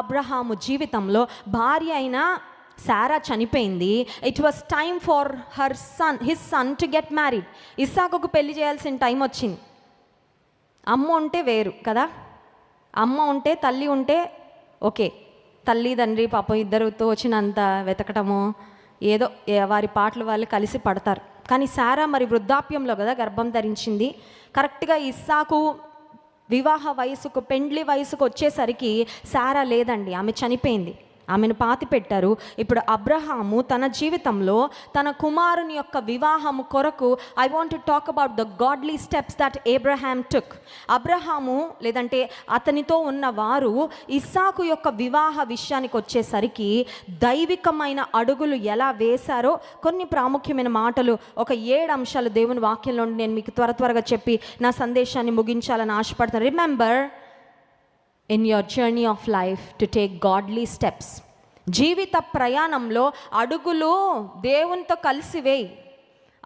అబ్రహాము జీవితంలో భార్య అయిన సారా చనిపోయింది it was time for her son his son to get married ఇస్సాకు పెళ్లి చేయాల్సిన టైం వచ్చింది అమ్మ ఉంటే వేరు కదా అమ్మ ఉంటే తల్లి ఉంటే ఓకే తల్లి తండ్రి పాపం ఇద్దరితో వచ్చినంత వెతకటము ఏదో వారి పాటలు వాళ్ళు కలిసి పడతారు కానీ సారా మరి వృద్ధాప్యంలో కదా గర్భం ధరించింది కరెక్ట్గా ఇస్సాకు వివాహ వయసుకు పెండ్లి వయసుకు వచ్చేసరికి సారా లేదండి ఆమె చనిపోయింది ఆమెను పాతి పెట్టారు ఇప్పుడు అబ్రహాము తన జీవితంలో తన కుమారుని యొక్క వివాహము కొరకు I want to talk about the godly steps that Abraham took అబ్రహాము లేదంటే అతనితో ఉన్న వారు ఇస్సాకు యొక్క వివాహ విషయానికి వచ్చేసరికి దైవికమైన అడుగులు ఎలా వేశారో కొన్ని ప్రాముఖ్యమైన మాటలు ఒక ఏడు అంశాలు దేవుని వాక్యంలో నేను మీకు త్వర త్వరగా చెప్పి నా సందేశాన్ని ముగించాలని ఆశపడుతున్నాను remember in your journey of life to take godly steps జీవిత ప్రయాణంలో అడుగులు దేవునితో కలిసి వేయి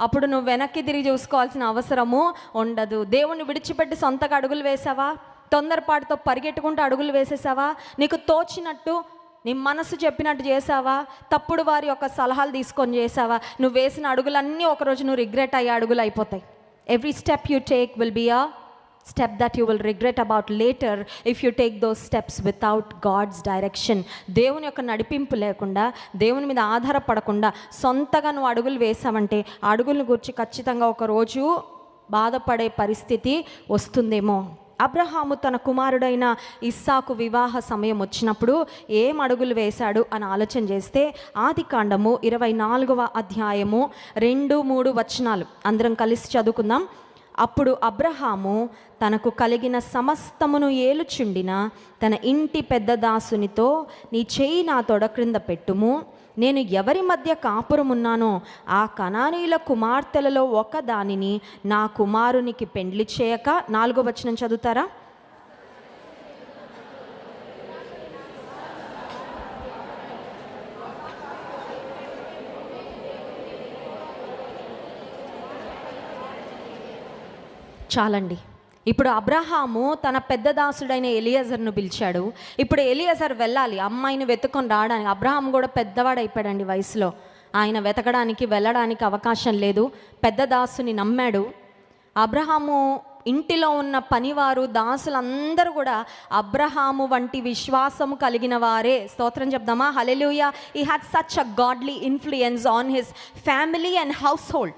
అప్పుడు నువ్వు వెనక్కి తిరిగి చూసుకోవాల్సిన అవసరము ఉండదు దేవుణ్ణి విడిచిపెట్టి సొంతగా అడుగులు వేసావా తొందరపాటుతో పరిగెట్టుకుంటూ అడుగులు వేసేసావా నీకు తోచినట్టు నీ మనసు చెప్పినట్టు చేసావా తప్పుడు వారి యొక్క సలహాలు తీసుకొని చేసావా నువ్వు వేసిన అడుగులన్నీ ఒకరోజు నువ్వు రిగ్రెట్ అయ్యే అడుగులు అయిపోతాయి every step you take will be a step that you will regret about later if you take those steps without God's direction దేవుని యొక్క నడిపింపు లేకుండా దేవుని మీద ఆధారపడకుండా సొంతగా నువ్వు అడుగులు వేసావంటే అడుగులను గురించి ఖచ్చితంగా ఒకరోజు బాధపడే పరిస్థితి వస్తుందేమో అబ్రహాము తన కుమారుడైన ఇస్సాకు వివాహ సమయం వచ్చినప్పుడు ఏం అడుగులు వేశాడు అని ఆలోచన చేస్తే ఆది కాండము ఇరవై నాలుగవ అధ్యాయము రెండు మూడు వచనాలు అందరం కలిసి చదువుకుందాం అప్పుడు అబ్రహాము తనకు కలిగిన సమస్తమును ఏలుచుండిన తన ఇంటి పెద్ద దాసునితో నీ చేయి నా తొడ క్రింద పెట్టుము నేను ఎవరి మధ్య కాపురమున్నానో ఆ కణానీయుల కుమార్తెలలో ఒక దానిని నా కుమారునికి పెండ్లి చేయక నాలుగో వచనం చదువుతారా చాలండి ఇప్పుడు అబ్రహాము తన పెద్ద దాసుడైన ఎలియజర్ను పిలిచాడు ఇప్పుడు ఎలియజర్ వెళ్ళాలి అమ్మాయిని వెతుకొని రావడానికి అబ్రహాం కూడా పెద్దవాడు అయిపోయాడండి వయసులో ఆయన వెతకడానికి వెళ్ళడానికి అవకాశం లేదు పెద్ద దాసుని నమ్మాడు అబ్రహాము ఇంటిలో ఉన్న పనివారు దాసులందరూ కూడా అబ్రహాము వంటి విశ్వాసము కలిగిన వారే స్తోత్రం చెప్దామా హలెలుయా ఈ had such a godly influence on his family and household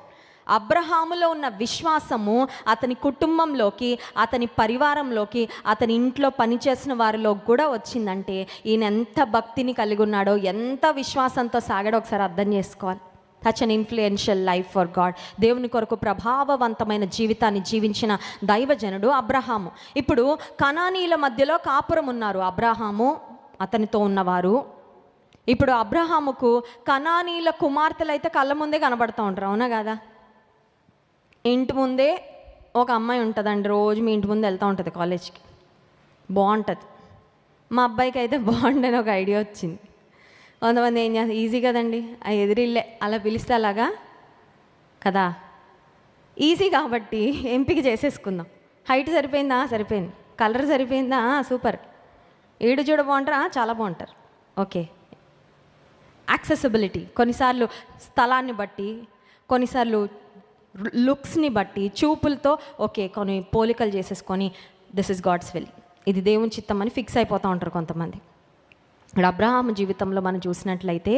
అబ్రహాములో ఉన్న విశ్వాసము అతని కుటుంబంలోకి అతని పరివారంలోకి అతని ఇంట్లో పనిచేసిన వారిలో కూడా వచ్చిందంటే ఈయన ఎంత భక్తిని కలిగి ఉన్నాడో ఎంత విశ్వాసంతో సాగాడో ఒకసారి అర్థం చేసుకోవాలి touch an influential life for God దేవుని కొరకు ప్రభావవంతమైన జీవితాన్ని జీవించిన దైవజనుడు అబ్రహాము ఇప్పుడు కణానీల మధ్యలో కాపురం ఉన్నారు అబ్రహాము అతనితో ఉన్నవారు ఇప్పుడు అబ్రహాముకు కణానీల కుమార్తెలు అయితే కళ్ళ ముందే కనబడుతూ ఉంటారు అవునా కదా ఇంటి ముందే ఒక అమ్మాయి ఉంటుందండి రోజు మీ ఇంటి ముందు వెళ్తూ ఉంటుంది కాలేజ్కి బాగుంటుంది మా అబ్బాయికి అయితే బాగుండని ఒక ఐడియా వచ్చింది కొంతమంది ఏం చేస్తారు ఈజీ కదండి ఆ ఎదిరిల్లే అలా పిలిస్తే అలాగా కదా ఈజీ కాబట్టి ఎంపిక చేసేసుకుందాం హైట్ సరిపోయిందా సరిపోయింది కలర్ సరిపోయిందా సూపర్ ఏడు చూడ బాగుంటారా చాలా బాగుంటారు ఓకే యాక్సెసిబిలిటీ కొన్నిసార్లు స్థలాన్ని బట్టి కొన్నిసార్లు లుక్స్ని బట్టి చూపులతో ఓకే కొన్ని పోలికలు చేసేసుకొని దిస్ ఇస్ గాడ్స్ విల్ ఇది దేవుని చిత్తం అని ఫిక్స్ అయిపోతూ ఉంటారు కొంతమంది ఇప్పుడు అబ్రహాం జీవితంలో మనం చూసినట్లయితే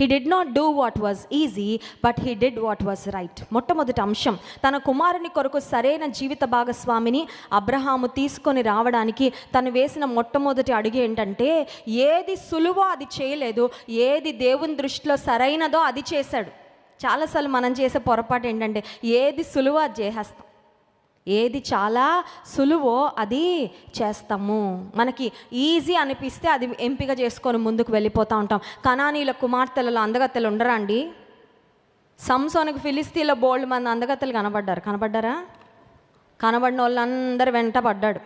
he did not do what was easy but he did what was right మొట్టమొదటి అంశం తన కుమారుని కొరకు సరైన జీవిత భాగస్వామిని అబ్రహాము తీసుకొని రావడానికి తను వేసిన మొట్టమొదటి అడుగు ఏంటంటే ఏది సులువో అది చేయలేదు ఏది దేవుని దృష్టిలో సరైనదో అది చేశాడు చాలాసార్లు మనం చేసే పొరపాటు ఏంటంటే ఏది సులువు అది చేసేస్తాం ఏది చాలా సులువో అది చేస్తాము మనకి ఈజీ అనిపిస్తే అది ఎంపిక చేసుకొని ముందుకు వెళ్ళిపోతూ ఉంటాం కణానీల కుమార్తెలలో అందగత్తెలు ఉండరండి సంసోనికి ఫిలిస్తీన్లో బోల్డ్ మంది అందగత్తెలు కనబడ్డారు కనబడ్డారా కనబడిన వాళ్ళందరూ వెంట పడ్డాడు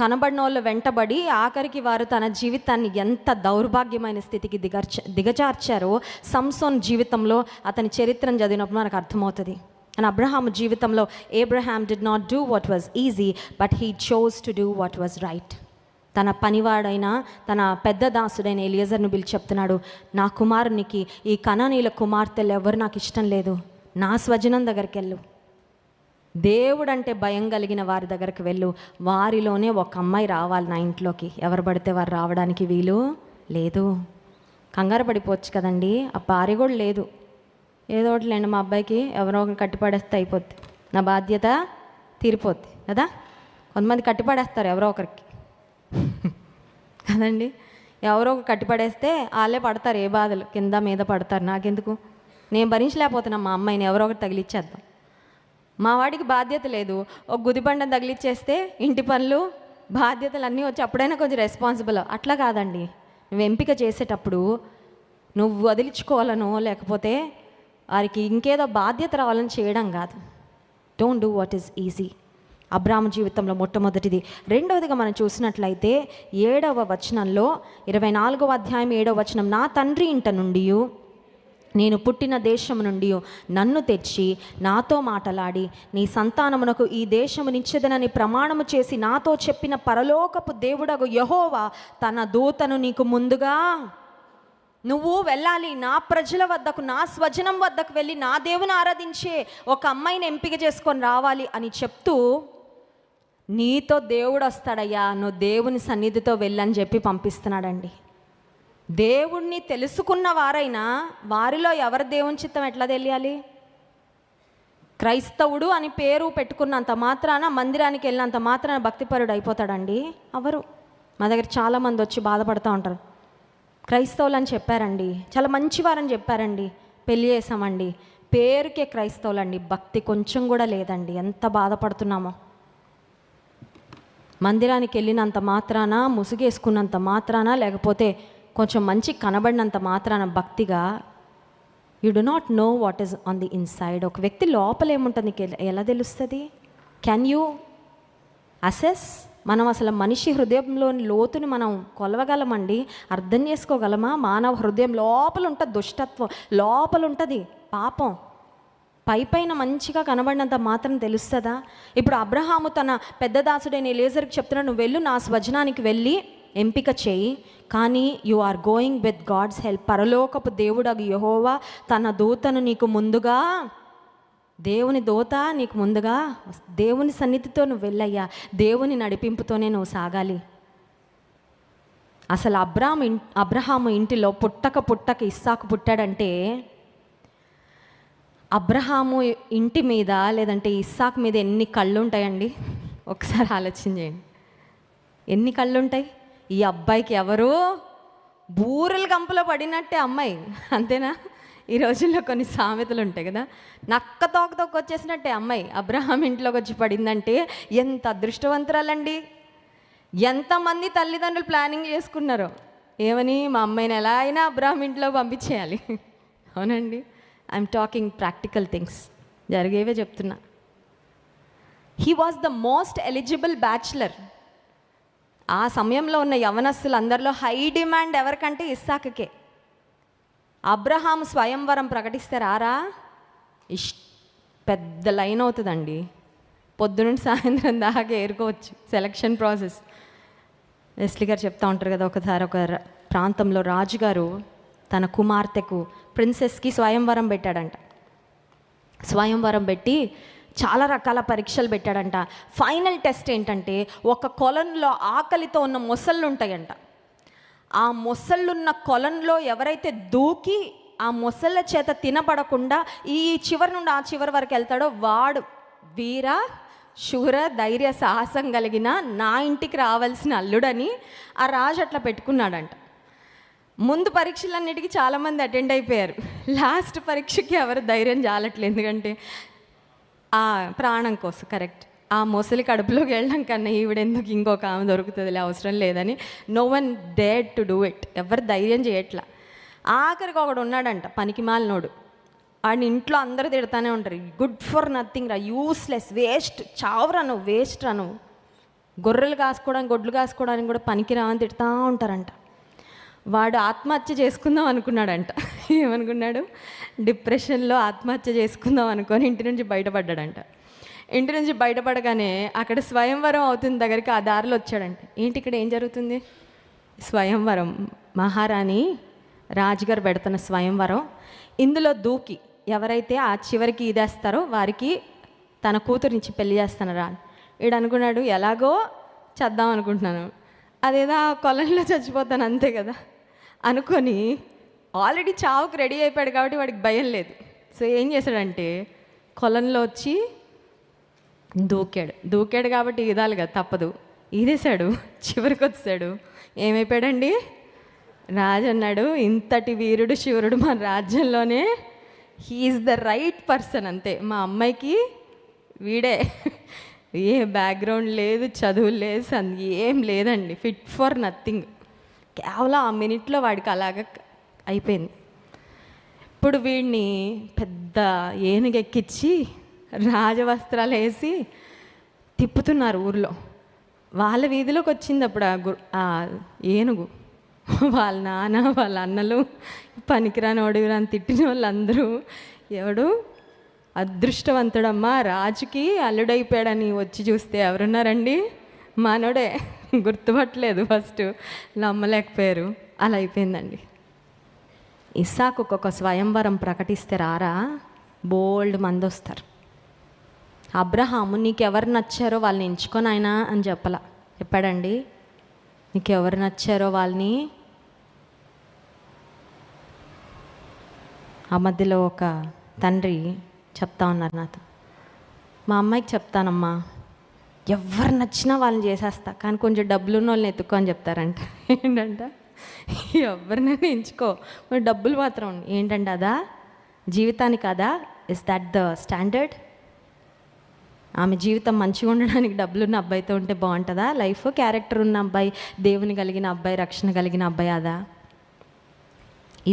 కనబడిన వాళ్ళు వెంటబడి ఆఖరికి వారు తన జీవితాన్ని ఎంత దౌర్భాగ్యమైన స్థితికి దిగర్చ దిగజార్చారో సంసోన్ జీవితంలో అతని చరిత్రను చదివినప్పుడు మనకు అర్థమవుతుంది అండ్ అబ్రహాం జీవితంలో Abraham did not do what was easy but he chose to do what was right తన పనివాడైన తన పెద్ద దాసుడైన ఎలియజర్ను పిలిచి చెప్తున్నాడు నా కుమారునికి ఈ కణనీల కుమార్తెలు ఎవరు నాకు ఇష్టం లేదు నా స్వజనం దగ్గరికి వెళ్ళు దేవుడంటే భయం కలిగిన వారి దగ్గరికి వెళ్ళు వారిలోనే ఒక అమ్మాయి రావాలి నా ఇంట్లోకి ఎవరు పడితే వారు రావడానికి వీలు లేదు కంగారు పడిపోవచ్చు కదండి ఆ భార్య కూడా లేదు ఏదో ఒకటి లేండి మా అబ్బాయికి ఎవరో ఒకరు కట్టిపడేస్తే అయిపోద్ది నా బాధ్యత తీరిపోద్ది కదా కొంతమంది కట్టిపడేస్తారు ఎవరో ఒకరికి కదండి ఎవరో ఒకరు కట్టిపడేస్తే వాళ్ళే పడతారు ఏ బాధలు కింద మీద పడతారు నాకెందుకు నేను భరించలేకపోతున్నా మా అమ్మాయిని ఎవరో ఒకరు తగిలిచ్చేద్దాం మా వాడికి బాధ్యత లేదు ఒక గుదిబండం తగిలిచ్చేస్తే ఇంటి పనులు బాధ్యతలు అన్నీ వచ్చి అప్పుడైనా కొంచెం రెస్పాన్సిబుల్ అట్లా కాదండి నువ్వు ఎంపిక చేసేటప్పుడు నువ్వు వదిలించుకోవాలనో లేకపోతే వారికి ఇంకేదో బాధ్యత రావాలని చేయడం కాదు don't do what is easy అబ్రాహ్మ జీవితంలో మొట్టమొదటిది రెండవదిగా మనం చూసినట్లయితే ఏడవ వచనంలో ఇరవై నాలుగవ అధ్యాయం ఏడవ వచనం నా తండ్రి ఇంట నుండి నేను పుట్టిన దేశం నుండి నన్ను తెచ్చి నాతో మాటలాడి నీ సంతానమునకు ఈ దేశము నిచ్చెదనని ప్రమాణము చేసి నాతో చెప్పిన పరలోకపు దేవుడగు యహోవా తన దూతను నీకు ముందుగా నువ్వు వెళ్ళాలి నా ప్రజల వద్దకు నా స్వజనం వద్దకు వెళ్ళి నా దేవుని ఆరాధించే ఒక అమ్మాయిని ఎంపిక చేసుకొని రావాలి అని చెప్తూ నీతో దేవుడు వస్తాడయ్యా నువ్వు దేవుని సన్నిధితో వెళ్ళని చెప్పి పంపిస్తున్నాడండి దేవుణ్ణి తెలుసుకున్న వారైనా వారిలో ఎవరి దేవుని చిత్తం ఎట్లా తెలియాలి క్రైస్తవుడు అని పేరు పెట్టుకున్నంత మాత్రాన మందిరానికి వెళ్ళినంత మాత్రాన భక్తిపరుడు అయిపోతాడండి ఎవరు మా దగ్గర చాలామంది వచ్చి బాధపడుతూ ఉంటారు క్రైస్తవులు అని చెప్పారండి చాలా మంచివారని చెప్పారండి పెళ్ళి చేసామండి పేరుకే క్రైస్తవులండి భక్తి కొంచెం కూడా లేదండి ఎంత బాధపడుతున్నామో మందిరానికి వెళ్ళినంత మాత్రాన ముసుగేసుకున్నంత మాత్రాన లేకపోతే కొంచెం మంచి కనబడినంత మాత్రాన భక్తిగా you do not know what is on the inside ఒక వ్యక్తి లోపల ఏముంటుంది ఎలా తెలుస్తుంది కెన్ యూ అసెస్ మనం అసలు మనిషి హృదయంలోని లోతుని మనం కొలవగలమండి అర్థం చేసుకోగలమా మానవ హృదయం లోపల ఉంటుంది దుష్టత్వం లోపల ఉంటుంది పాపం పై పైన మంచిగా కనబడినంత మాత్రం తెలుస్తుందా ఇప్పుడు అబ్రహాము తన పెద్ద దాసుడైన లేజర్కి చెప్తున్నాడు నువ్వు వెళ్ళు నా స్వజనానికి వెళ్ళి ఎంపిక చేయి కానీ you are going with God's help పరలోకపు దేవుడగు యహోవా తన దూతను నీకు ముందుగా దేవుని దోత నీకు ముందుగా దేవుని సన్నిధితో నువ్వు వెళ్ళయ్యా దేవుని నడిపింపుతోనే నువ్వు సాగాలి అసలు అబ్రామ్ అబ్రహాము ఇంటిలో పుట్టక పుట్టక ఇస్సాకు పుట్టాడంటే అబ్రహాము ఇంటి మీద లేదంటే ఇస్సాకు మీద ఎన్ని కళ్ళు ఉంటాయండి ఒకసారి ఆలోచన చేయండి ఎన్ని కళ్ళు ఉంటాయి ఈ అబ్బాయికి ఎవరు బూరెల గంపలో పడినట్టే అమ్మాయి అంతేనా ఈ రోజుల్లో కొన్ని సామెతలు ఉంటాయి కదా నక్క తోక వచ్చేసినట్టే అమ్మాయి అబ్రహాం ఇంట్లోకి వచ్చి పడిందంటే ఎంత అదృష్టవంతురాలండి ఎంతమంది తల్లిదండ్రులు ప్లానింగ్ చేసుకున్నారో ఏమని మా అమ్మాయిని ఎలా అయినా అబ్రహాం ఇంట్లో పంపించేయాలి అవునండి ఐఎమ్ టాకింగ్ ప్రాక్టికల్ థింగ్స్ జరిగేవే చెప్తున్నా he was the most eligible bachelor ఆ సమయంలో ఉన్న యవనస్తులు అందరిలో హై డిమాండ్ ఎవరికంటే ఇస్సాకకే అబ్రహాం స్వయంవరం ప్రకటిస్తే రారా ఇష్ పెద్ద లైన్ అవుతుందండి పొద్దునుండి సాయంత్రం దాకా ఏరుకోవచ్చు సెలక్షన్ ప్రాసెస్ ఎస్లీ గారు చెప్తా ఉంటారు కదా ఒకసారి ఒక ప్రాంతంలో రాజుగారు తన కుమార్తెకు ప్రిన్సెస్కి స్వయంవరం పెట్టాడంట స్వయంవరం పెట్టి చాలా రకాల పరీక్షలు పెట్టాడంట ఫైనల్ టెస్ట్ ఏంటంటే ఒక కొలంలో ఆకలితో ఉన్న మొసళ్ళు ఉంటాయంట ఆ మొసళ్ళున్న కొలంలో ఎవరైతే దూకి ఆ మొసళ్ళ చేత తినబడకుండా ఈ చివరి నుండి ఆ చివరి వరకు వెళ్తాడో వాడు వీర శూర ధైర్య సాహసం కలిగిన నా ఇంటికి రావాల్సిన అల్లుడని ఆ రాజు అట్లా పెట్టుకున్నాడంట ముందు పరీక్షలన్నిటికీ చాలామంది అటెండ్ అయిపోయారు లాస్ట్ పరీక్షకి ఎవరు ధైర్యం చాలట్లేదు ఎందుకంటే ప్రాణం కోసం కరెక్ట్ ఆ మొసలి కడుపులోకి వెళ్ళడం కన్నా ఈవిడెందుకు ఇంకొక ఆమె లే అవసరం లేదని నో వన్ డేడ్ టు డూ ఇట్ ఎవరు ధైర్యం చేయట్లా ఆఖరికి ఒకడు ఉన్నాడంట పనికిమాలినోడు వాడిని ఇంట్లో అందరూ తిడతానే ఉంటారు గుడ్ ఫర్ నథింగ్ రా యూస్లెస్ వేస్ట్ చావరను వేస్ట్ రా గొర్రెలు కాసుకోవడానికి గొడ్లు కాసుకోవడానికి కూడా పనికిరావని తిడతా ఉంటారంట వాడు ఆత్మహత్య చేసుకుందాం అనుకున్నాడంట ఏమనుకున్నాడు డిప్రెషన్లో ఆత్మహత్య చేసుకుందాం అనుకొని ఇంటి నుంచి బయటపడ్డాడంట ఇంటి నుంచి బయటపడగానే అక్కడ స్వయంవరం అవుతుంది దగ్గరికి ఆ దారిలో వచ్చాడంట ఏంటి ఇక్కడ ఏం జరుగుతుంది స్వయంవరం మహారాణి రాజుగారు పెడుతున్న స్వయంవరం ఇందులో దూకి ఎవరైతే ఆ చివరికి ఇదేస్తారో వారికి తన కూతురించి పెళ్లి చేస్తానరా ఈడు అనుకున్నాడు ఎలాగో చేద్దాం అనుకుంటున్నాను అదేదో ఆ కొలంలో చచ్చిపోతాను అంతే కదా అనుకొని ఆల్రెడీ చావుకు రెడీ అయిపోయాడు కాబట్టి వాడికి భయం లేదు సో ఏం చేశాడంటే కొలంలో వచ్చి దూకాడు దూకాడు కాబట్టి కదా తప్పదు ఈదేశాడు చివరికి వచ్చాడు ఏమైపోయాడండి రాజు అన్నాడు ఇంతటి వీరుడు శివరుడు మన రాజ్యంలోనే హీఈస్ ద రైట్ పర్సన్ అంతే మా అమ్మాయికి వీడే ఏ బ్యాక్గ్రౌండ్ లేదు చదువు లేదు ఏం లేదండి ఫిట్ ఫర్ నథింగ్ కేవలం ఆ మినిట్లో వాడికి అలాగ అయిపోయింది ఇప్పుడు వీడిని పెద్ద ఏనుగెక్కిచ్చి రాజవస్త్రాలు వేసి తిప్పుతున్నారు ఊర్లో వాళ్ళ వీధిలోకి వచ్చింది అప్పుడు ఆ గు ఆ ఏనుగు వాళ్ళ నాన్న వాళ్ళ అన్నలు పనికిరాని ఒడిగిరాని తిట్టిన వాళ్ళందరూ ఎవడు అదృష్టవంతుడమ్మా రాజుకి అల్లుడైపోయాడని వచ్చి చూస్తే ఎవరున్నారండి మానోడే గుర్తుపట్టలేదు ఫస్ట్ నమ్మలేకపోయారు అలా అయిపోయిందండి ఇస్సాకు ఒక స్వయంవరం ప్రకటిస్తే రారా బోల్డ్ మంది వస్తారు అబ్రహాము నీకెవరు నచ్చారో వాళ్ళని ఎంచుకొని ఆయన అని చెప్పలా చెప్పాడండి నీకెవరు నచ్చారో వాళ్ళని ఆ మధ్యలో ఒక తండ్రి చెప్తా ఉన్నారు నాతో మా అమ్మాయికి చెప్తానమ్మా ఎవరు నచ్చినా వాళ్ళని చేసేస్తా కానీ కొంచెం డబ్బులు ఉన్న వాళ్ళని ఎత్తుక్కో అని చెప్తారంట ఏంటంట ఎవరినైనా ఎంచుకో డబ్బులు మాత్రం ఏంటంటే అదా జీవితానికి కదా ఇస్ దట్ ద స్టాండర్డ్ ఆమె జీవితం మంచిగా ఉండడానికి డబ్బులున్న అబ్బాయితో ఉంటే బాగుంటుందా లైఫ్ క్యారెక్టర్ ఉన్న అబ్బాయి దేవుని కలిగిన అబ్బాయి రక్షణ కలిగిన అబ్బాయి అదా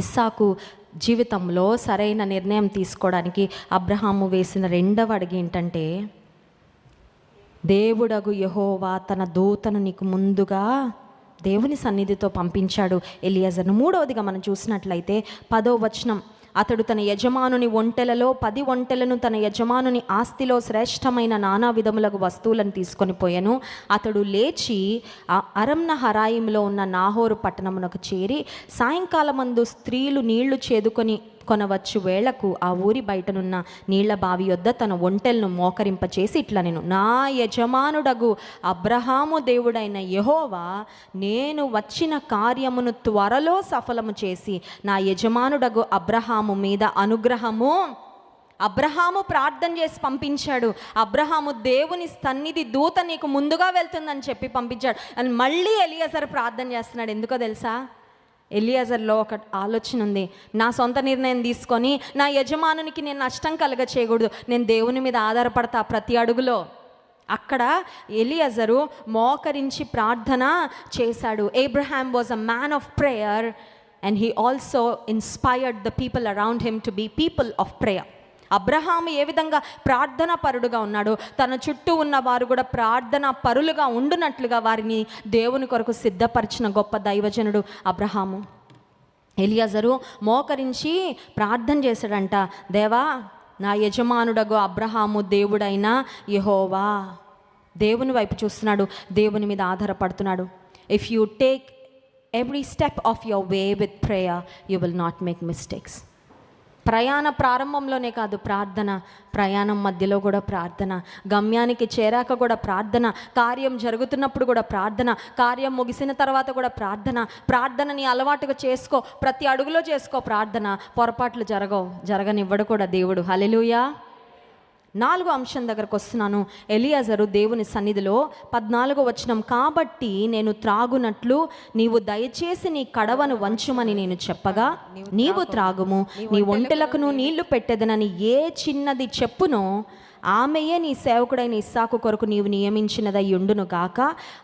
ఇస్సాకు జీవితంలో సరైన నిర్ణయం తీసుకోవడానికి అబ్రహాము వేసిన రెండవ అడిగి ఏంటంటే దేవుడగు యహోవా తన దూతను నీకు ముందుగా దేవుని సన్నిధితో పంపించాడు ఎలియాజర్ను మూడవదిగా మనం చూసినట్లయితే పదో వచనం అతడు తన యజమానుని ఒంటెలలో పది ఒంటెలను తన యజమానుని ఆస్తిలో శ్రేష్టమైన నానా విధములకు వస్తువులను తీసుకొని పోయాను అతడు లేచి అరమ్న హరాయిములో ఉన్న నాహోరు పట్టణమునకు చేరి సాయంకాలమందు స్త్రీలు నీళ్లు చేదుకొని కొనవచ్చు వేళకు ఆ ఊరి బయటనున్న నీళ్ల బావి వద్ద తన ఒంటెలను మోకరింపచేసి ఇట్లా నేను నా యజమానుడగు అబ్రహాము దేవుడైన యహోవా నేను వచ్చిన కార్యమును త్వరలో సఫలము చేసి నా యజమానుడగు అబ్రహాము మీద అనుగ్రహము అబ్రహాము ప్రార్థన చేసి పంపించాడు అబ్రహాము దేవుని సన్నిధి దూత నీకు ముందుగా వెళ్తుందని చెప్పి పంపించాడు అని మళ్ళీ ఎలియసర్ ప్రార్థన చేస్తున్నాడు ఎందుకో తెలుసా ఎలియాజర్లో ఒక ఆలోచన ఉంది నా సొంత నిర్ణయం తీసుకొని నా యజమానునికి నేను నష్టం కలగ చేయకూడదు నేను దేవుని మీద ఆధారపడతా ప్రతి అడుగులో అక్కడ ఎలియజరు మోకరించి ప్రార్థన చేశాడు Abraham was a man of prayer and he also inspired the people around him to be people of prayer అబ్రహాము ఏ విధంగా ప్రార్థనా పరుడుగా ఉన్నాడో తన చుట్టూ ఉన్న వారు కూడా ప్రార్థనా పరులుగా ఉండునట్లుగా వారిని దేవుని కొరకు సిద్ధపరిచిన గొప్ప దైవజనుడు అబ్రహాము ఎలియాజరు మోకరించి ప్రార్థన చేశాడంట దేవా నా యజమానుడగు అబ్రహాము దేవుడైన యహోవా దేవుని వైపు చూస్తున్నాడు దేవుని మీద ఆధారపడుతున్నాడు if you take every step of your way with prayer you will not make mistakes ప్రయాణ ప్రారంభంలోనే కాదు ప్రార్థన ప్రయాణం మధ్యలో కూడా ప్రార్థన గమ్యానికి చేరాక కూడా ప్రార్థన కార్యం జరుగుతున్నప్పుడు కూడా ప్రార్థన కార్యం ముగిసిన తర్వాత కూడా ప్రార్థన ప్రార్థనని అలవాటుగా చేసుకో ప్రతి అడుగులో చేసుకో ప్రార్థన పొరపాట్లు జరగవు జరగనివ్వడు కూడా దేవుడు హలెలుయా నాలుగో అంశం దగ్గరకు వస్తున్నాను ఎలియాజరు దేవుని సన్నిధిలో పద్నాలుగో వచనం కాబట్టి నేను త్రాగునట్లు నీవు దయచేసి నీ కడవను వంచుమని నేను చెప్పగా నీవు త్రాగుము నీ ఒంటెలకును నీళ్లు పెట్టెదనని ఏ చిన్నది చెప్పునో ఆమెయే నీ సేవకుడైన ఇస్సాకు కొరకు నీవు నియమించినదై ఉండును గాక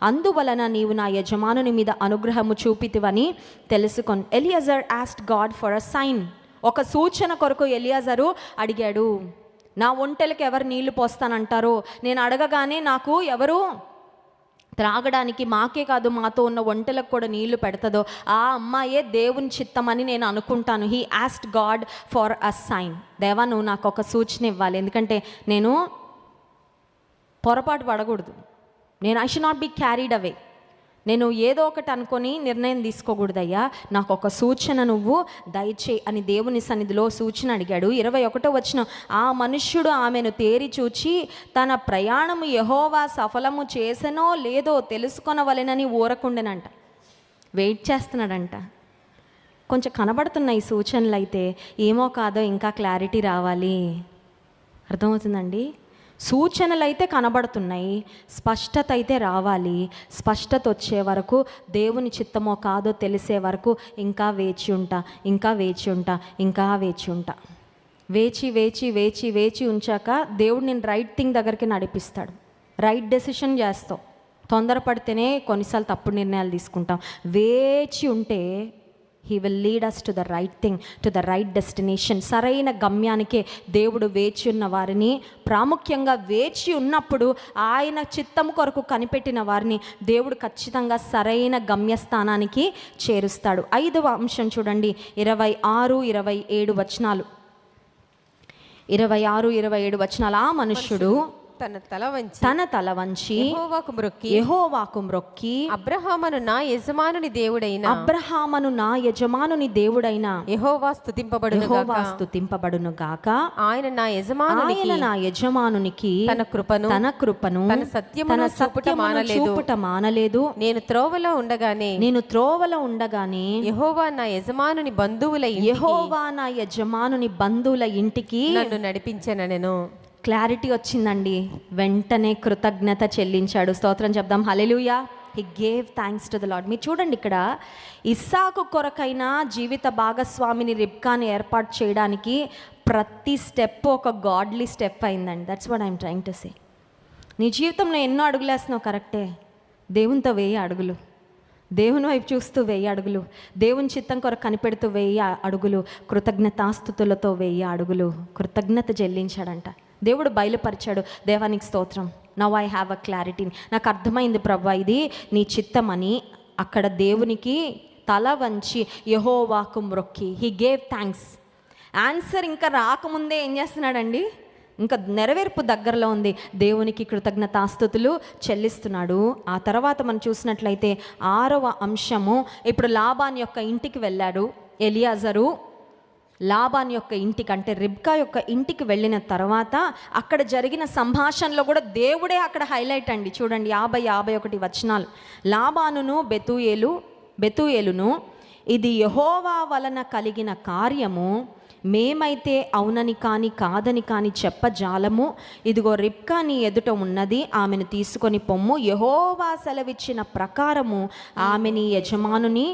అందువలన నీవు నా యజమానుని మీద అనుగ్రహము చూపితివని తెలుసుకొని Eliezer asked God for a sign ఒక సూచన కొరకు ఎలియాజరు అడిగాడు నా ఒంటెలకు ఎవరు నీళ్లు పోస్తానంటారో నేను అడగగానే నాకు ఎవరు త్రాగడానికి మాకే కాదు మాతో ఉన్న ఒంటెలకు కూడా నీళ్లు పెడతదో ఆ అమ్మాయే దేవుని చిత్తమని నేను అనుకుంటాను he asked God for a sign దేవా నువ్వు నాకు ఒక సూచన ఇవ్వాలి ఎందుకంటే నేను పొరపాటు పడకూడదు నేను I should not be carried away నేను ఏదో ఒకటి అనుకొని నిర్ణయం తీసుకోకూడదయ్యా నాకు ఒక సూచన నువ్వు దయచే అని దేవుని సన్నిధిలో సూచన అడిగాడు ఇరవై ఒకటో వచ్చిన ఆ మనుష్యుడు ఆమెను తేరి చూచి తన ప్రయాణము యహోవా సఫలము చేసనో లేదో తెలుసుకొనవలెనని ఊరకుండనంట వెయిట్ చేస్తున్నాడంట కొంచెం కనబడుతున్నాయి సూచనలు అయితే ఏమో కాదో ఇంకా క్లారిటీ రావాలి అర్థమవుతుందండి సూచనలు అయితే కనబడుతున్నాయి స్పష్టత అయితే రావాలి స్పష్టత వచ్చే వరకు దేవుని చిత్తమో కాదో తెలిసే వరకు ఇంకా వేచి ఉంటా ఇంకా వేచి ఉంటా ఇంకా వేచి ఉంటా వేచి వేచి వేచి వేచి ఉంచాక దేవుడు నేను రైట్ థింగ్ దగ్గరికి నడిపిస్తాడు రైట్ డెసిషన్ చేస్తావు తొందరపడితేనే కొన్నిసార్లు తప్పుడు నిర్ణయాలు తీసుకుంటాం వేచి ఉంటే he will lead us to the right thing to the right destination సరైన గమ్యానికే దేవుడు వేచి ఉన్న వారిని ప్రాముఖ్యంగా వేచి ఉన్నప్పుడు ఆయన చిత్తం కొరకు కనిపెట్టిన వారిని దేవుడు ఖచ్చితంగా సరైన గమ్యస్థానానికి చేరుస్తాడు ఐదవ అంశం చూడండి ఇరవై ఆరు ఇరవై ఏడు వచనాలు ఇరవై ఆరు ఇరవై ఏడు వచనాలు ఆ మనుష్యుడు తన తల వంచి తన తల వంచి యెహోవాకు యెహోవాకు అబ్రహామును నా యజమానుని దేవుడైన అబ్రహామును నా యజమానుని దేవుడైన యెహోవా స్తుతింపబడును యెహోవా స్తుతింపబడును గాక ఆయన నా యజమానునికి ఆయన నా యజమానునికి తన కృపను తన కృపను తన సత్యమును తన మానలేదు చూపుట మానలేదు నేను త్రోవలో ఉండగానే నేను త్రోవలో ఉండగానే యెహోవా నా యజమానుని బంధువుల యెహోవా నా యజమానుని బంధువుల ఇంటికి నన్ను నడిపించను నేను క్లారిటీ వచ్చిందండి వెంటనే కృతజ్ఞత చెల్లించాడు స్తోత్రం చెప్దాం hallelujah he gave thanks to the Lord మీరు చూడండి ఇక్కడ ఇస్సాకు కొరకైన జీవిత భాగస్వామిని రిబ్కాని ఏర్పాటు చేయడానికి ప్రతి స్టెప్ ఒక గాడ్లీ స్టెప్ అయిందండి that's what I'm trying to say నీ జీవితంలో ఎన్నో అడుగులేస్తున్నావు కరెక్టే దేవునితో వేయి అడుగులు దేవుని వైపు చూస్తూ వేయి అడుగులు దేవుని చిత్తం కొరకు కనిపెడుతూ వేయి అడుగులు కృతజ్ఞతాస్థుతులతో వేయి అడుగులు కృతజ్ఞత చెల్లించాడంట దేవుడు బయలుపరిచాడు దేవానికి స్తోత్రం now I have a clarity నాకు అర్థమైంది ప్రభా ఇది నీ చిత్తమని అక్కడ దేవునికి తల వంచి యహోవాకు మ్రొక్కి హీ గేవ్ థ్యాంక్స్ ఆన్సర్ ఇంకా రాకముందే ఏం చేస్తున్నాడండి ఇంకా నెరవేర్పు దగ్గరలో ఉంది దేవునికి కృతజ్ఞతాస్థుతులు చెల్లిస్తున్నాడు ఆ తర్వాత మనం చూసినట్లయితే ఆరవ అంశము ఇప్పుడు లాభాన్ యొక్క ఇంటికి వెళ్ళాడు ఎలియాజరు లాబాన్ యొక్క ఇంటికి అంటే రిబ్కా యొక్క ఇంటికి వెళ్ళిన తర్వాత అక్కడ జరిగిన సంభాషణలో కూడా దేవుడే అక్కడ హైలైట్ అండి చూడండి యాభై యాభై ఒకటి వచనాలు లాబానును బెతుయేలు బెతుయేలును ఇది యహోవా వలన కలిగిన కార్యము మేమైతే అవునని కానీ కాదని కానీ చెప్పజాలము ఇదిగో రిప్కా నీ ఎదుట ఉన్నది ఆమెను తీసుకొని పొమ్ము యహోవా సెలవిచ్చిన ప్రకారము ఆమెని యజమానుని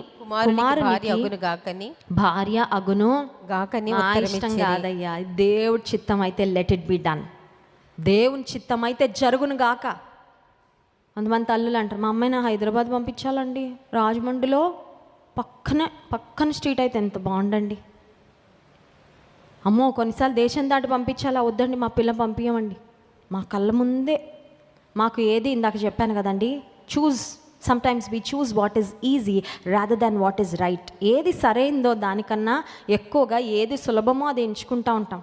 భార్య అగును గాకని ఇష్టం కాదయ్యా దేవుడి చిత్తం అయితే లెట్ ఇట్ బి డన్ దేవుని చిత్తం అయితే జరుగును గాక అంతమంది తల్లులు అంటారు మా అమ్మాయిని హైదరాబాద్ పంపించాలండి రాజమండ్రిలో పక్కన పక్కన స్ట్రీట్ అయితే ఎంత బాగుండండి అమ్మో కొన్నిసార్లు దేశం దాటి పంపించాలా వద్దండి మా పిల్ల పంపించమండి మా కళ్ళ ముందే మాకు ఏది ఇందాక చెప్పాను కదండి choose sometimes we choose what is easy rather than what is right ఏది సరైందో దానికన్నా ఎక్కువగా ఏది సులభమో అది ఎంచుకుంటూ ఉంటాం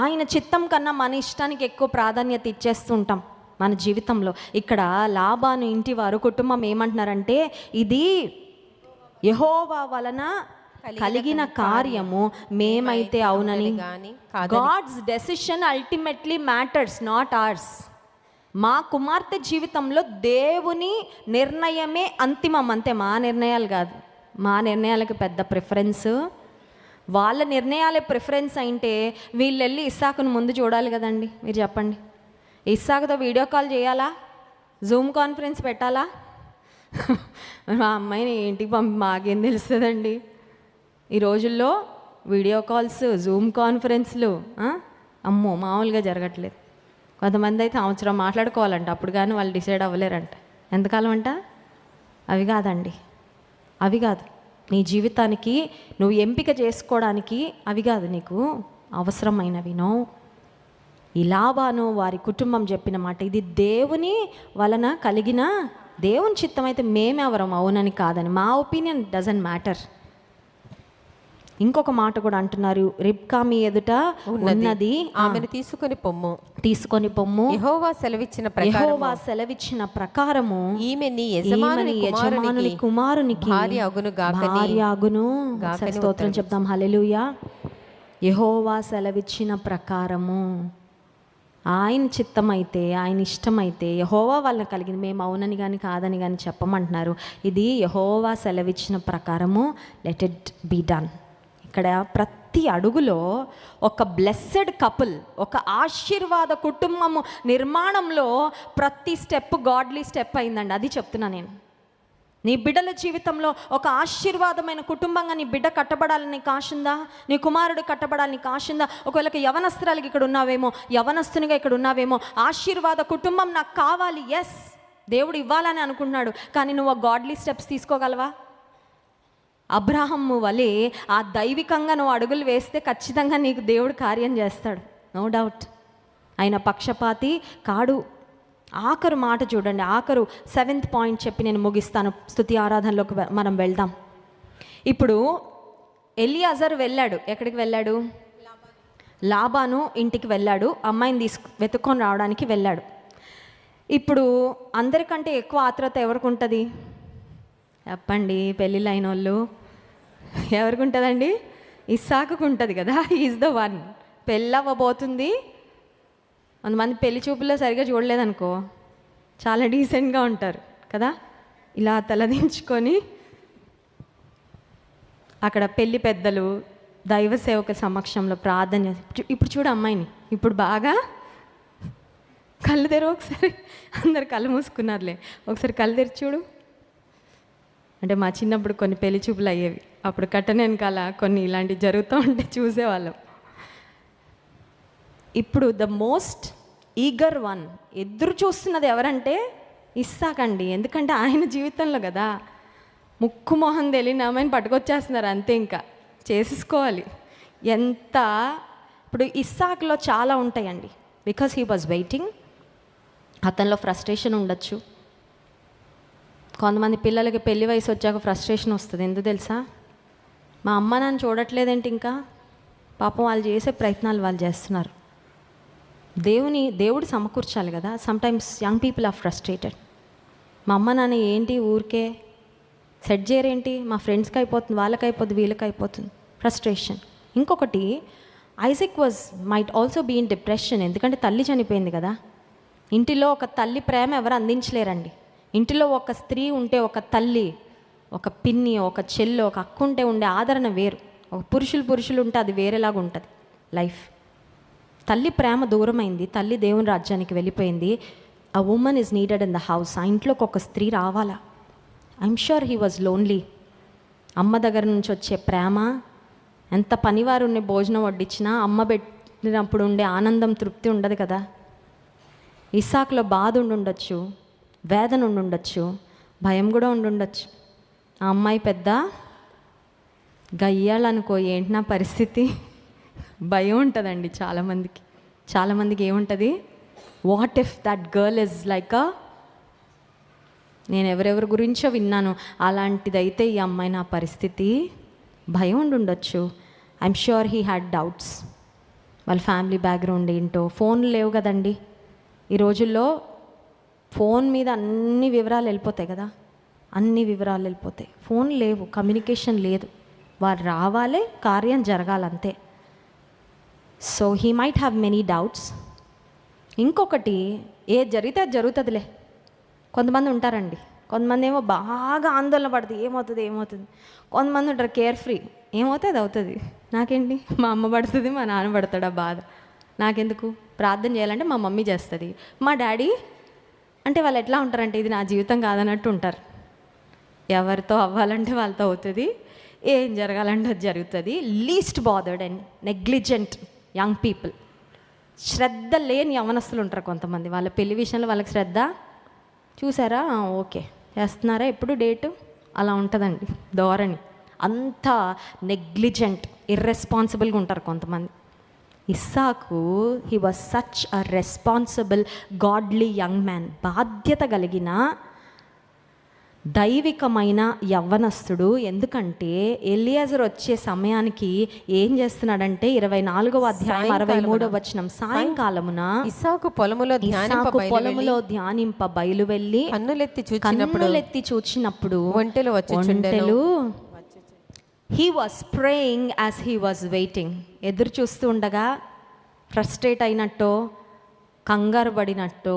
ఆయన చిత్తం కన్నా మన ఇష్టానికి ఎక్కువ ప్రాధాన్యత ఇచ్చేస్తూ ఉంటాం మన జీవితంలో ఇక్కడ లాభాను ఇంటి వారు కుటుంబం ఏమంటున్నారంటే ఇది యహోవా వలన కలిగిన కార్యము మేమైతే అవునని God's decision ultimately matters not ours మా కుమార్తె జీవితంలో దేవుని నిర్ణయమే అంతిమం అంతే మా నిర్ణయాలు కాదు మా నిర్ణయాలకు పెద్ద ప్రిఫరెన్స్ వాళ్ళ నిర్ణయాలే ప్రిఫరెన్స్ అయింటే వీళ్ళు వెళ్ళి ఇస్సాకును ముందు చూడాలి కదండి మీరు చెప్పండి ఇస్సాకుతో వీడియో కాల్ చేయాలా జూమ్ కాన్ఫరెన్స్ పెట్టాలా మా అమ్మాయిని ఇంటికి పంపి మాకేం తెలుస్తుందండి ఈ రోజుల్లో వీడియో కాల్స్ జూమ్ కాన్ఫరెన్స్లు అమ్మో మామూలుగా జరగట్లేదు కొంతమంది అయితే సంవత్సరం మాట్లాడుకోవాలంట అప్పుడు కానీ వాళ్ళు డిసైడ్ అవ్వలేరంట ఎంతకాలం అంట అవి కాదండి అవి కాదు నీ జీవితానికి నువ్వు ఎంపిక చేసుకోవడానికి అవి కాదు నీకు అవసరమైనవినో నో ఈ లాభాను వారి కుటుంబం చెప్పిన మాట ఇది దేవుని వలన కలిగిన దేవుని చిత్తం అయితే మేమెవరం అవునని కాదని మా ఒపీనియన్ డజంట్ మ్యాటర్ ఇంకొక మాట కూడా అంటున్నారు రిబ్కా మీ ఎదుట ఉన్నది ఆమెను తీసుకొని పొమ్ము తీసుకొని పొమ్ము యహోవా సెలవిచ్చిన యహోవా సెలవిచ్చిన ప్రకారము ఈమె నీ యజమానుని యజమానుని కుమారునికి భార్య అగును భార్య అగును స్తోత్రం చెప్దాం హలెలుయా యహోవా సెలవిచ్చిన ప్రకారము ఆయన చిత్తమైతే ఆయన ఇష్టమైతే యహోవా వల్ల కలిగింది మేము అవునని కానీ కాదని కానీ చెప్పమంటున్నారు ఇది యహోవా సెలవిచ్చిన ప్రకారము లెట్ ఇట్ బీ డన్ ఇక్కడ ప్రతి అడుగులో ఒక బ్లెస్సెడ్ కపుల్ ఒక ఆశీర్వాద కుటుంబము నిర్మాణంలో ప్రతి స్టెప్ గాడ్లీ స్టెప్ అయిందండి అది చెప్తున్నా నేను నీ బిడ్డల జీవితంలో ఒక ఆశీర్వాదమైన కుటుంబంగా నీ బిడ్డ కట్టబడాలని కాశిందా నీ కుమారుడు కట్టబడాలని కాశిందా ఒకవేళ యవనస్త్రాలకి ఇక్కడ ఉన్నావేమో యవనస్తునిగా ఇక్కడ ఉన్నావేమో ఆశీర్వాద కుటుంబం నాకు కావాలి ఎస్ దేవుడు ఇవ్వాలని అనుకుంటున్నాడు కానీ నువ్వు గాడ్లీ స్టెప్స్ తీసుకోగలవా అబ్రాహము వలె ఆ దైవికంగా నువ్వు అడుగులు వేస్తే ఖచ్చితంగా నీకు దేవుడు కార్యం చేస్తాడు నో డౌట్ ఆయన పక్షపాతి కాడు ఆఖరు మాట చూడండి ఆఖరు సెవెంత్ పాయింట్ చెప్పి నేను ముగిస్తాను స్థుతి ఆరాధనలోకి మనం వెళ్దాం ఇప్పుడు అజర్ వెళ్ళాడు ఎక్కడికి వెళ్ళాడు లాబాను ఇంటికి వెళ్ళాడు అమ్మాయిని తీసుకు వెతుక్కొని రావడానికి వెళ్ళాడు ఇప్పుడు అందరికంటే ఎక్కువ ఆత్రత ఎవరికి ఉంటుంది చెప్పండి పెళ్ళిళ్ళు అయిన వాళ్ళు ఎవరికి ఉంటుందండి ఇస్సాకుకు ఉంటుంది కదా ఈజ్ ద వన్ పెళ్ళి అవ్వబోతుంది కొంతమంది పెళ్లి చూపుల్లో సరిగా చూడలేదనుకో చాలా డీసెంట్గా ఉంటారు కదా ఇలా తలదించుకొని అక్కడ పెళ్లి పెద్దలు దైవ సేవకుల సమక్షంలో ప్రార్థన చేసి ఇప్పుడు చూడు అమ్మాయిని ఇప్పుడు బాగా కళ్ళు తెరు ఒకసారి అందరు కళ్ళు మూసుకున్నారులే ఒకసారి కళ్ళు తెరిచి చూడు అంటే మా చిన్నప్పుడు కొన్ని పెళ్లి చూపులు అయ్యేవి అప్పుడు వెనకాల కొన్ని ఇలాంటివి జరుగుతూ ఉంటే చూసేవాళ్ళం ఇప్పుడు ద మోస్ట్ ఈగర్ వన్ ఎదురు చూస్తున్నది ఎవరంటే ఇస్సాకండి ఎందుకంటే ఆయన జీవితంలో కదా ముక్కు మొహం తెలియని ఆమెను పట్టుకొచ్చేస్తున్నారు అంతే ఇంకా చేసేసుకోవాలి ఎంత ఇప్పుడు ఇస్సాక్లో చాలా ఉంటాయండి బికాస్ హీ వాజ్ వెయిటింగ్ అతనిలో ఫ్రస్ట్రేషన్ ఉండొచ్చు కొంతమంది పిల్లలకి పెళ్లి వయసు వచ్చాక ఫ్రస్ట్రేషన్ వస్తుంది ఎందుకు తెలుసా మా అమ్మ నన్ను చూడట్లేదేంటి ఇంకా పాపం వాళ్ళు చేసే ప్రయత్నాలు వాళ్ళు చేస్తున్నారు దేవుని దేవుడు సమకూర్చాలి కదా sometimes young people are frustrated మా అమ్మ నాన్న ఏంటి ఊరికే సెట్ చేయరేంటి మా ఫ్రెండ్స్కి అయిపోతుంది వాళ్ళకి అయిపోతుంది వీళ్ళకి అయిపోతుంది ఫ్రస్ట్రేషన్ ఇంకొకటి Isaac was might also be in depression ఎందుకంటే తల్లి చనిపోయింది కదా ఇంటిలో ఒక తల్లి ప్రేమ ఎవరు అందించలేరండి ఇంటిలో ఒక స్త్రీ ఉంటే ఒక తల్లి ఒక పిన్ని ఒక చెల్లు ఒక అక్కుంటే ఉంటే ఉండే ఆదరణ వేరు ఒక పురుషులు పురుషులు ఉంటే అది వేరేలాగా ఉంటుంది లైఫ్ తల్లి ప్రేమ దూరమైంది తల్లి దేవుని రాజ్యానికి వెళ్ళిపోయింది a woman is needed in the house ఆ ఇంట్లోకి ఒక స్త్రీ రావాలా I'm sure he was lonely అమ్మ దగ్గర నుంచి వచ్చే ప్రేమ ఎంత పనివారు ఉండే భోజనం వడ్డించినా అమ్మ పెట్టినప్పుడు ఉండే ఆనందం తృప్తి ఉండదు కదా ఇసాక్లో బాధ ఉండుండొచ్చు వేదన ఉండుండొచ్చు భయం కూడా ఉండుండొచ్చు ఆ అమ్మాయి పెద్ద గయ్యాలనుకో ఏంటి నా పరిస్థితి భయం ఉంటుందండి చాలామందికి చాలామందికి ఏముంటుంది what if that girl is like a నేను ఎవరెవరి గురించో విన్నాను అలాంటిదైతే ఈ అమ్మాయి నా పరిస్థితి భయం ఉండి ఉండొచ్చు I'm sure he had doubts వాళ్ళ ఫ్యామిలీ బ్యాక్గ్రౌండ్ ఏంటో ఫోన్లు లేవు కదండి ఈ రోజుల్లో ఫోన్ మీద అన్ని వివరాలు వెళ్ళిపోతాయి కదా అన్ని వివరాలు వెళ్ళిపోతాయి ఫోన్ లేవు కమ్యూనికేషన్ లేదు వారు రావాలి కార్యం జరగాలంతే so he might have many doubts ఇంకొకటి ఏ జరిగితే అది జరుగుతుందిలే కొంతమంది ఉంటారండి కొంతమంది ఏమో బాగా ఆందోళన పడుతుంది ఏమవుతుంది ఏమవుతుంది కొంతమంది ఉంటారు కేర్ ఫ్రీ ఏమవుతుంది అది అవుతుంది నాకేంటి మా అమ్మ పడుతుంది మా నాన్న పడతాడు ఆ బాధ నాకెందుకు ప్రార్థన చేయాలంటే మా మమ్మీ చేస్తుంది మా డాడీ అంటే వాళ్ళు ఎట్లా ఉంటారంటే ఇది నా జీవితం కాదన్నట్టు ఉంటారు ఎవరితో అవ్వాలంటే వాళ్ళతో అవుతుంది ఏం జరగాలంటే అది జరుగుతుంది least bothered and negligent young people శ్రద్ధ లేని యవనస్తులు ఉంటారు కొంతమంది వాళ్ళ పెళ్లి విషయంలో వాళ్ళకి శ్రద్ధ చూసారా ఓకే చేస్తున్నారా ఎప్పుడు డేటు అలా ఉంటుందండి ధోరణి అంత నెగ్లిజెంట్ ఇర్రెస్పాన్సిబుల్గా ఉంటారు కొంతమంది ఇస్సాకు he was such a responsible godly young man బాధ్యత కలిగిన దైవికమైన యవ్వనస్తుడు ఎందుకంటే ఎలియాజర్ వచ్చే సమయానికి ఏం చేస్తున్నాడంటే ఇరవై నాలుగవ అధ్యాయం అరవై మూడవ వచనం సాయంకాలమున ఇసాకు పొలములో ధ్యానింప పొలములో ధ్యానింప బయలు బయలువెళ్ళి కన్నులెత్తి కన్నులెత్తి చూచినప్పుడు ఒంటెలు వచ్చి he was praying as he was waiting ఎదురు చూస్తూ ఉండగా ఫ్రస్ట్రేట్ అయినట్టో కంగారు పడినట్టో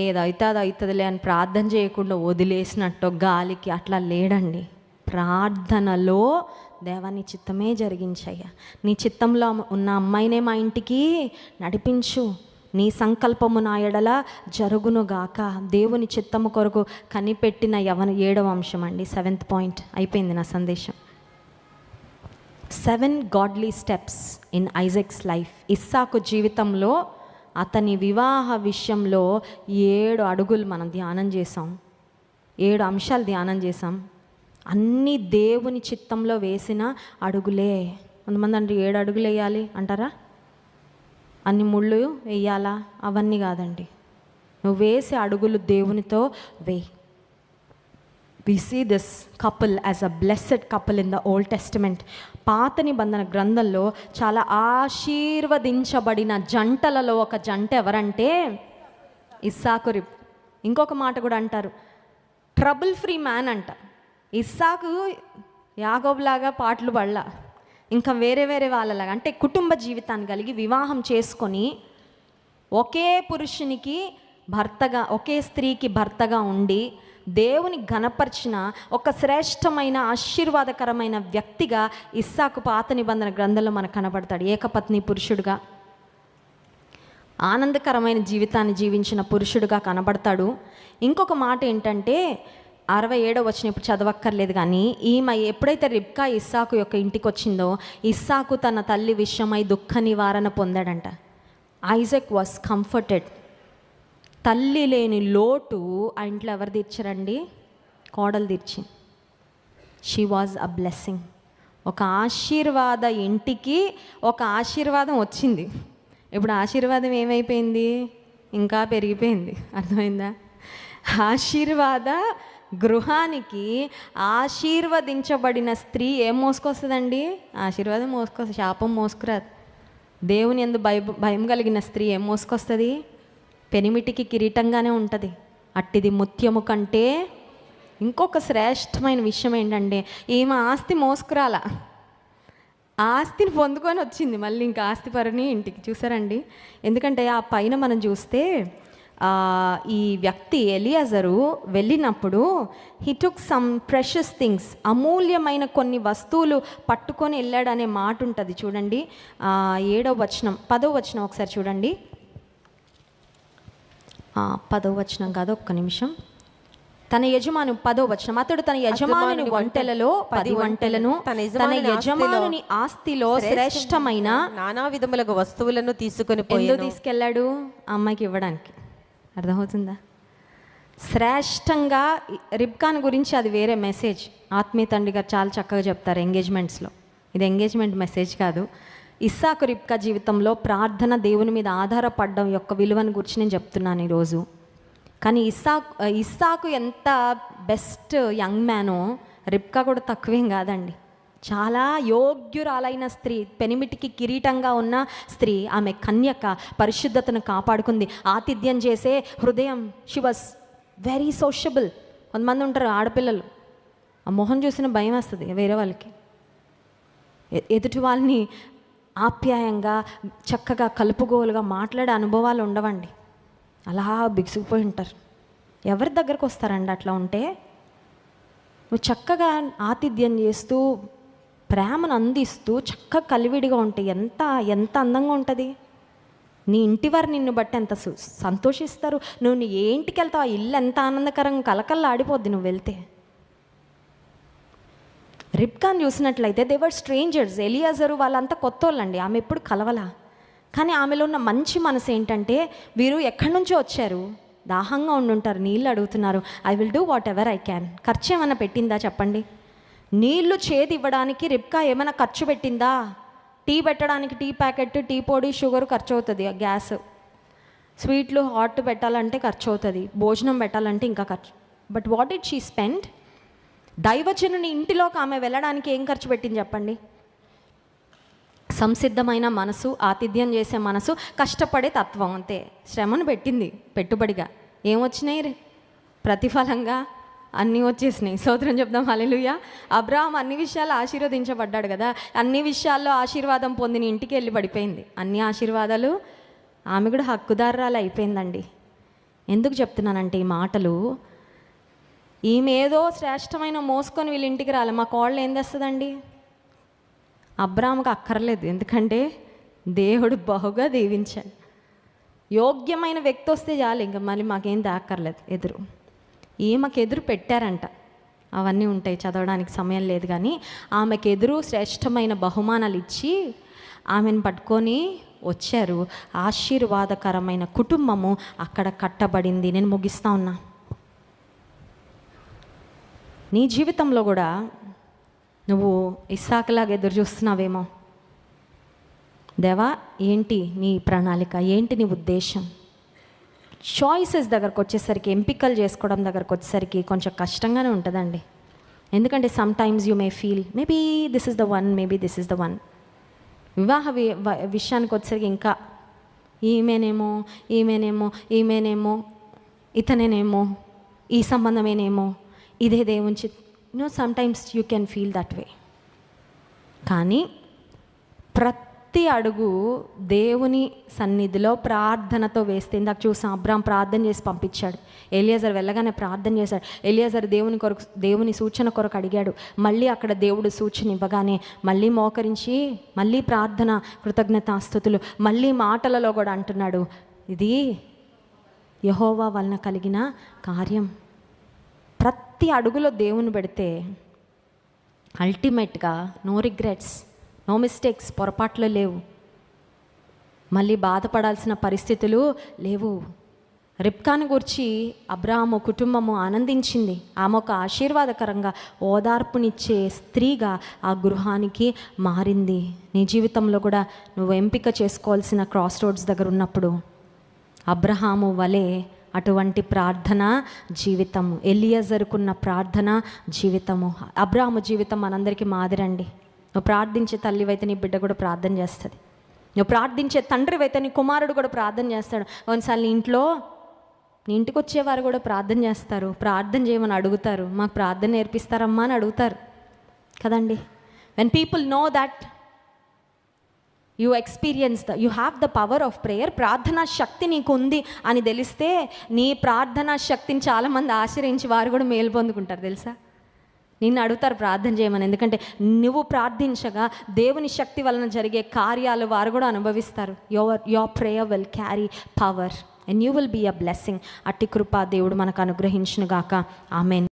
ఏదైతే అది అవుతుందిలే అని ప్రార్థన చేయకుండా వదిలేసినట్టు గాలికి అట్లా లేడండి ప్రార్థనలో దేవా నీ చిత్తమే జరిగించయ్యా నీ చిత్తంలో ఉన్న అమ్మాయినే మా ఇంటికి నడిపించు నీ సంకల్పము నా ఎడల జరుగునుగాక దేవుని చిత్తము కొరకు కనిపెట్టిన యవన ఏడవ అంశం అండి సెవెంత్ పాయింట్ అయిపోయింది నా సందేశం seven godly steps in Isaac's life ఇస్సాకు జీవితంలో అతని వివాహ విషయంలో ఏడు అడుగులు మనం ధ్యానం చేసాం ఏడు అంశాలు ధ్యానం చేసాం అన్నీ దేవుని చిత్తంలో వేసిన అడుగులే కొంతమంది అంటే ఏడు అడుగులు వేయాలి అంటారా అన్ని ముళ్ళు వేయాలా అవన్నీ కాదండి నువ్వు వేసే అడుగులు దేవునితో వేయి we see this couple as a blessed couple in the Old Testament పాత నిబంధన గ్రంథంలో చాలా ఆశీర్వదించబడిన జంటలలో ఒక జంట ఎవరంటే ఇస్సాకు రిప్ ఇంకొక మాట కూడా అంటారు ట్రబుల్ ఫ్రీ మ్యాన్ అంట ఇస్సాకు యాగోబ్లాగా పాటలు పడ్ల ఇంకా వేరే వేరే వాళ్ళలాగా అంటే కుటుంబ జీవితాన్ని కలిగి వివాహం చేసుకొని ఒకే పురుషునికి భర్తగా ఒకే స్త్రీకి భర్తగా ఉండి దేవుని ఘనపరిచిన ఒక శ్రేష్టమైన ఆశీర్వాదకరమైన వ్యక్తిగా ఇస్సాకు పాత నిబంధన గ్రంథంలో మనకు కనబడతాడు ఏకపత్ని పురుషుడుగా ఆనందకరమైన జీవితాన్ని జీవించిన పురుషుడుగా కనబడతాడు ఇంకొక మాట ఏంటంటే అరవై ఏడో వచ్చిన ఇప్పుడు చదవక్కర్లేదు కానీ ఈమె ఎప్పుడైతే రిబ్కా ఇస్సాకు యొక్క ఇంటికి వచ్చిందో ఇస్సాకు తన తల్లి విషయమై దుఃఖ నివారణ పొందాడంట ఐజక్ వాస్ కంఫర్టెడ్ తల్లి లేని లోటు ఆ ఇంట్లో ఎవరు తీర్చరండి కోడలు తీర్చి షీ వాజ్ అ బ్లెస్సింగ్ ఒక ఆశీర్వాద ఇంటికి ఒక ఆశీర్వాదం వచ్చింది ఇప్పుడు ఆశీర్వాదం ఏమైపోయింది ఇంకా పెరిగిపోయింది అర్థమైందా ఆశీర్వాద గృహానికి ఆశీర్వదించబడిన స్త్రీ ఏం మోసుకొస్తుందండి ఆశీర్వాదం మోసుకొస్తుంది శాపం మోసుకురాదు దేవుని ఎందు భయం భయం కలిగిన స్త్రీ ఏం మోసుకొస్తుంది పెనిమిటికి కిరీటంగానే ఉంటుంది అట్టిది ముత్యము కంటే ఇంకొక శ్రేష్టమైన విషయం ఏంటంటే ఏమో ఆస్తి మోసుకురాల ఆస్తిని పొందుకొని వచ్చింది మళ్ళీ ఇంకా ఆస్తి పరుని ఇంటికి చూసారండి ఎందుకంటే ఆ పైన మనం చూస్తే ఈ వ్యక్తి ఎలియాజరు వెళ్ళినప్పుడు he took some precious things అమూల్యమైన కొన్ని వస్తువులు పట్టుకొని వెళ్ళాడనే మాట ఉంటుంది చూడండి ఏడవ వచనం పదో వచనం ఒకసారి చూడండి పదో వచనం కాదు ఒక్క నిమిషం తన యజమాను పదో వచనం అతడు తన యజమానుని వంటలలో పది వంటలను తన యజమానుని ఆస్తిలో శ్రేష్టమైన నానా విధముల వస్తువులను తీసుకుని ఎందుకు తీసుకెళ్ళాడు అమ్మాయికి ఇవ్వడానికి అర్థమవుతుందా శ్రేష్టంగా రిబ్కాన్ గురించి అది వేరే మెసేజ్ ఆత్మీయ తండ్రి గారు చాలా చక్కగా చెప్తారు ఎంగేజ్మెంట్స్లో ఇది ఎంగేజ్మెంట్ మెసేజ్ కాదు ఇస్సాకు రిప్కా జీవితంలో ప్రార్థన దేవుని మీద ఆధారపడడం యొక్క విలువను గురించి నేను చెప్తున్నాను ఈరోజు కానీ ఇస్సాకు ఇస్సాకు ఎంత బెస్ట్ యంగ్ మ్యానో రిప్కా కూడా తక్కువేం కాదండి చాలా యోగ్యురాలైన స్త్రీ పెనిమిటికి కిరీటంగా ఉన్న స్త్రీ ఆమె కన్యక పరిశుద్ధతను కాపాడుకుంది ఆతిథ్యం చేసే హృదయం షీ వాస్ వెరీ సోషబుల్ కొంతమంది ఉంటారు ఆడపిల్లలు ఆ మొహం చూసిన భయం వేస్తుంది వేరే వాళ్ళకి ఎదుటి వాళ్ళని ఆప్యాయంగా చక్కగా కలుపుగోలుగా మాట్లాడే అనుభవాలు ఉండవండి అలా బిగుసుకుపోయి ఉంటారు ఎవరి దగ్గరకు వస్తారండి అట్లా ఉంటే నువ్వు చక్కగా ఆతిథ్యం చేస్తూ ప్రేమను అందిస్తూ చక్కగా కలివిడిగా ఉంటే ఎంత ఎంత అందంగా ఉంటుంది నీ ఇంటివారు నిన్ను బట్టి ఎంత సంతోషిస్తారు నువ్వు నీ ఏంటికి వెళ్తావు ఆ ఇల్లు ఎంత ఆనందకరంగా కలకల్లా ఆడిపోద్ది నువ్వు వెళ్తే రిబ్కాన్ చూసినట్లయితే దేవర్ స్ట్రేంజర్స్ ఎలియాజరు వాళ్ళంతా కొత్త వాళ్ళండి ఆమె ఎప్పుడు కలవలా కానీ ఆమెలో ఉన్న మంచి మనసు ఏంటంటే వీరు ఎక్కడి నుంచో వచ్చారు దాహంగా ఉండుంటారు నీళ్ళు అడుగుతున్నారు I will do whatever I can ఖర్చు ఏమైనా పెట్టిందా చెప్పండి నీళ్లు చేది ఇవ్వడానికి రిబ్కా ఏమైనా ఖర్చు పెట్టిందా టీ పెట్టడానికి టీ ప్యాకెట్ టీ పొడి షుగర్ ఖర్చు అవుతుంది గ్యాస్ స్వీట్లు హాట్ పెట్టాలంటే ఖర్చు అవుతుంది భోజనం పెట్టాలంటే ఇంకా ఖర్చు but what it she spend దైవచనుని ఇంటిలోకి ఆమె వెళ్ళడానికి ఏం ఖర్చు పెట్టింది చెప్పండి సంసిద్ధమైన మనసు ఆతిథ్యం చేసే మనసు కష్టపడే తత్వం అంతే శ్రమను పెట్టింది పెట్టుబడిగా ఏమొచ్చినాయి ప్రతిఫలంగా అన్నీ వచ్చేసినాయి సోదరం చెప్దాం అలెలుయ అబ్రాహం అన్ని విషయాలు ఆశీర్వదించబడ్డాడు కదా అన్ని విషయాల్లో ఆశీర్వాదం పొందిన ఇంటికి వెళ్ళి పడిపోయింది అన్ని ఆశీర్వాదాలు ఆమె కూడా హక్కుదారాలు అయిపోయిందండి ఎందుకు చెప్తున్నానంటే ఈ మాటలు ఈమె ఏదో శ్రేష్టమైన మోసుకొని వీళ్ళ ఇంటికి రాలి మా కోళ్ళు ఏం తెస్తుందండి అబ్రాహ్మకు అక్కర్లేదు ఎందుకంటే దేవుడు బహుగా దీవించాడు యోగ్యమైన వ్యక్తి వస్తే చాలు ఇంకా మళ్ళీ మాకేం దాక్కర్లేదు ఎదురు ఈమెకు ఎదురు పెట్టారంట అవన్నీ ఉంటాయి చదవడానికి సమయం లేదు కానీ ఆమెకు ఎదురు శ్రేష్టమైన బహుమానాలు ఇచ్చి ఆమెను పట్టుకొని వచ్చారు ఆశీర్వాదకరమైన కుటుంబము అక్కడ కట్టబడింది నేను ముగిస్తా ఉన్నా నీ జీవితంలో కూడా నువ్వు ఇస్సాకలాగా ఎదురు చూస్తున్నావేమో దేవా ఏంటి నీ ప్రణాళిక ఏంటి నీ ఉద్దేశం చాయిసెస్ దగ్గరకు వచ్చేసరికి ఎంపికలు చేసుకోవడం దగ్గరకు వచ్చేసరికి కొంచెం కష్టంగానే ఉంటుందండి ఎందుకంటే sometimes you may feel maybe this is the one maybe this is the one వివాహ విషయానికి వచ్చేసరికి ఇంకా ఈమెనేమో ఈమెనేమో ఈమెనేమో ఇతనేనేమో ఈ సంబంధమేనేమో ఇదే దేవుని చిత్ no times you can feel that way కానీ ప్రతి అడుగు దేవుని సన్నిధిలో ప్రార్థనతో వేస్తే ఇందాక చూసాం అబ్రామ్ ప్రార్థన చేసి పంపించాడు ఎలియాజర్ వెళ్ళగానే ప్రార్థన చేశాడు ఎలియాజర్ దేవుని కొరకు దేవుని సూచన కొరకు అడిగాడు మళ్ళీ అక్కడ దేవుడు సూచన ఇవ్వగానే మళ్ళీ మోకరించి మళ్ళీ ప్రార్థన కృతజ్ఞతాస్థుతులు మళ్ళీ మాటలలో కూడా అంటున్నాడు ఇది యహోవా వలన కలిగిన కార్యం ప్రతి అడుగులో దేవుని పెడితే అల్టిమేట్గా నో రిగ్రెట్స్ నో మిస్టేక్స్ పొరపాట్లు లేవు మళ్ళీ బాధపడాల్సిన పరిస్థితులు లేవు రిప్కాను గురించి అబ్రాహము కుటుంబము ఆనందించింది ఆమె ఒక ఆశీర్వాదకరంగా ఓదార్పునిచ్చే స్త్రీగా ఆ గృహానికి మారింది నీ జీవితంలో కూడా నువ్వు ఎంపిక చేసుకోవాల్సిన క్రాస్ రోడ్స్ దగ్గర ఉన్నప్పుడు అబ్రహాము వలె అటువంటి ప్రార్థన జీవితము ఎలియజరుకున్న ప్రార్థన జీవితము అబ్రాహ్మ జీవితం మనందరికీ మాదిరండి నువ్వు ప్రార్థించే తల్లివైతే నీ బిడ్డ కూడా ప్రార్థన చేస్తుంది నువ్వు ప్రార్థించే తండ్రి అయితే నీ కుమారుడు కూడా ప్రార్థన చేస్తాడు కొన్నిసార్లు ఇంట్లో నీ ఇంటికి వచ్చేవారు కూడా ప్రార్థన చేస్తారు ప్రార్థన చేయమని అడుగుతారు మాకు ప్రార్థన నేర్పిస్తారమ్మా అని అడుగుతారు కదండి when people know that you experience the you have the power of prayer ప్రార్థనా శక్తి నీకు ఉంది అని తెలిస్తే నీ ప్రార్థనా శక్తిని చాలామంది ఆశ్రయించి వారు కూడా మేలు పొందుకుంటారు తెలుసా నిన్ను అడుగుతారు ప్రార్థన చేయమని ఎందుకంటే నువ్వు ప్రార్థించగా దేవుని శక్తి వలన జరిగే కార్యాలు వారు కూడా అనుభవిస్తారు your your prayer will carry power and you will be a blessing అట్టి కృప దేవుడు మనకు గాక ఆమెన్